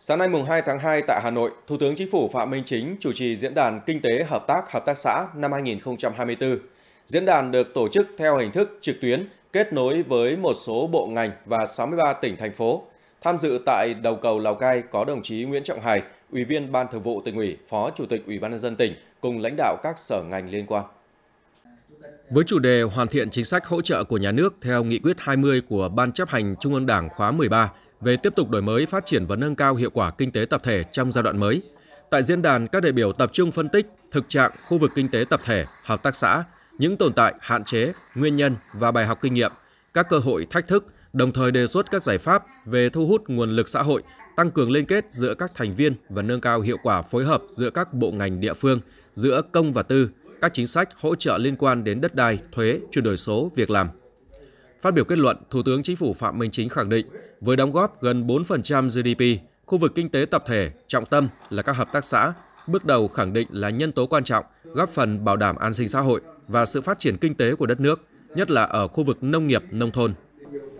Sáng nay mùng 2 tháng 2 tại Hà Nội, Thủ tướng Chính phủ Phạm Minh Chính chủ trì diễn đàn Kinh tế Hợp tác Hợp tác xã năm 2024. Diễn đàn được tổ chức theo hình thức trực tuyến kết nối với một số bộ ngành và 63 tỉnh, thành phố. Tham dự tại đầu cầu Lào Cai có đồng chí Nguyễn Trọng Hải, Ủy viên Ban Thường vụ tỉnh ủy, Phó Chủ tịch Ủy ban nhân dân tỉnh cùng lãnh đạo các sở ngành liên quan. Với chủ đề hoàn thiện chính sách hỗ trợ của nhà nước theo nghị quyết 20 của Ban chấp hành Trung ương Đảng khóa 13 về tiếp tục đổi mới, phát triển và nâng cao hiệu quả kinh tế tập thể trong giai đoạn mới. Tại diễn đàn, các đại biểu tập trung phân tích thực trạng khu vực kinh tế tập thể, hợp tác xã, những tồn tại, hạn chế, nguyên nhân và bài học kinh nghiệm, các cơ hội, thách thức, đồng thời đề xuất các giải pháp về thu hút nguồn lực xã hội, tăng cường liên kết giữa các thành viên và nâng cao hiệu quả phối hợp giữa các bộ ngành địa phương, giữa công và tư, các chính sách hỗ trợ liên quan đến đất đai, thuế, chuyển đổi số, việc làm. Phát biểu kết luận, Thủ tướng Chính phủ Phạm Minh Chính khẳng định, với đóng góp gần 4% GDP, khu vực kinh tế tập thể trọng tâm là các hợp tác xã, bước đầu khẳng định là nhân tố quan trọng góp phần bảo đảm an sinh xã hội và sự phát triển kinh tế của đất nước, nhất là ở khu vực nông nghiệp nông thôn.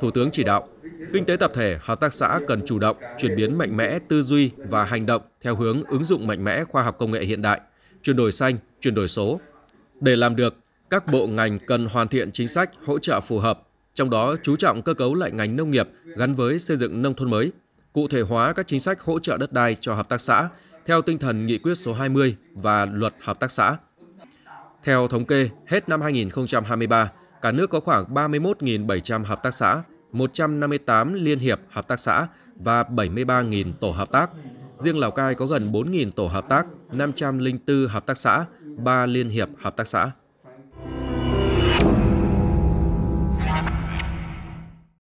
Thủ tướng chỉ đạo, kinh tế tập thể, hợp tác xã cần chủ động chuyển biến mạnh mẽ tư duy và hành động theo hướng ứng dụng mạnh mẽ khoa học công nghệ hiện đại, chuyển đổi xanh, chuyển đổi số. Để làm được, các bộ ngành cần hoàn thiện chính sách hỗ trợ phù hợp trong đó chú trọng cơ cấu lại ngành nông nghiệp gắn với xây dựng nông thôn mới, cụ thể hóa các chính sách hỗ trợ đất đai cho hợp tác xã theo tinh thần nghị quyết số 20 và luật hợp tác xã. Theo thống kê, hết năm 2023, cả nước có khoảng 31.700 hợp tác xã, 158 liên hiệp hợp tác xã và 73.000 tổ hợp tác. Riêng Lào Cai có gần 4.000 tổ hợp tác, 504 hợp tác xã, 3 liên hiệp hợp tác xã.